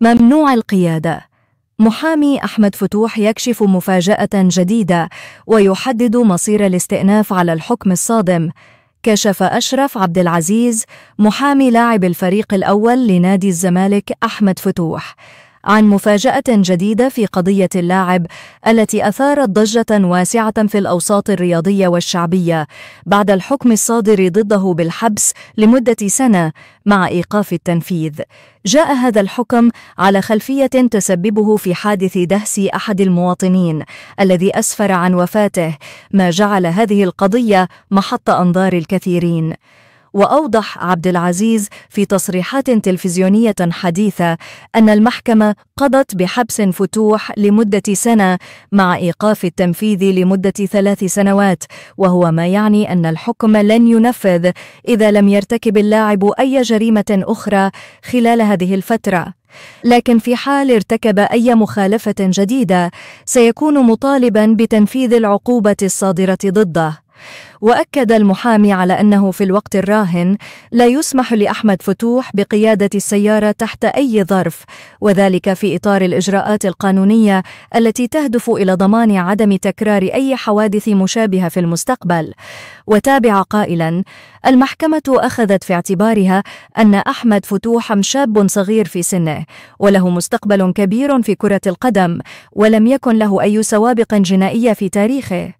ممنوع القيادة محامي أحمد فتوح يكشف مفاجأة جديدة ويحدد مصير الاستئناف على الحكم الصادم كشف أشرف عبد العزيز محامي لاعب الفريق الأول لنادي الزمالك أحمد فتوح عن مفاجأة جديدة في قضية اللاعب التي أثارت ضجة واسعة في الأوساط الرياضية والشعبية بعد الحكم الصادر ضده بالحبس لمدة سنة مع إيقاف التنفيذ. جاء هذا الحكم على خلفية تسببه في حادث دهس أحد المواطنين الذي أسفر عن وفاته، ما جعل هذه القضية محط أنظار الكثيرين. وأوضح عبد العزيز في تصريحات تلفزيونية حديثة أن المحكمة قضت بحبس فتوح لمدة سنة مع إيقاف التنفيذ لمدة ثلاث سنوات وهو ما يعني أن الحكم لن ينفذ إذا لم يرتكب اللاعب أي جريمة أخرى خلال هذه الفترة لكن في حال ارتكب أي مخالفة جديدة سيكون مطالبا بتنفيذ العقوبة الصادرة ضده وأكد المحامي على أنه في الوقت الراهن لا يسمح لأحمد فتوح بقيادة السيارة تحت أي ظرف وذلك في إطار الإجراءات القانونية التي تهدف إلى ضمان عدم تكرار أي حوادث مشابهة في المستقبل وتابع قائلا المحكمة أخذت في اعتبارها أن أحمد فتوح شاب صغير في سنه وله مستقبل كبير في كرة القدم ولم يكن له أي سوابق جنائية في تاريخه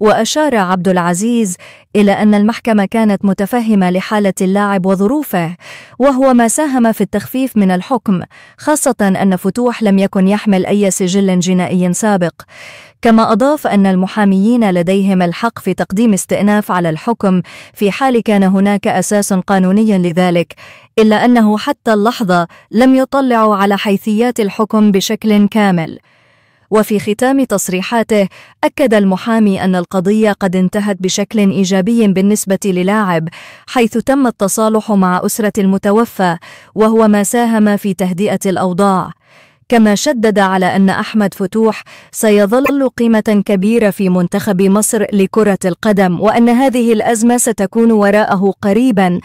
وأشار عبد العزيز التركيز إلى أن المحكمة كانت متفهمة لحالة اللاعب وظروفه وهو ما ساهم في التخفيف من الحكم خاصة أن فتوح لم يكن يحمل أي سجل جنائي سابق كما أضاف أن المحاميين لديهم الحق في تقديم استئناف على الحكم في حال كان هناك أساس قانوني لذلك إلا أنه حتى اللحظة لم يطلعوا على حيثيات الحكم بشكل كامل وفي ختام تصريحاته أكد المحامي أن القضية قد انتهت بشكل إيجابي بالنسبة للاعب حيث تم التصالح مع أسرة المتوفى وهو ما ساهم في تهدئة الأوضاع كما شدد على أن أحمد فتوح سيظل قيمة كبيرة في منتخب مصر لكرة القدم وأن هذه الأزمة ستكون وراءه قريبا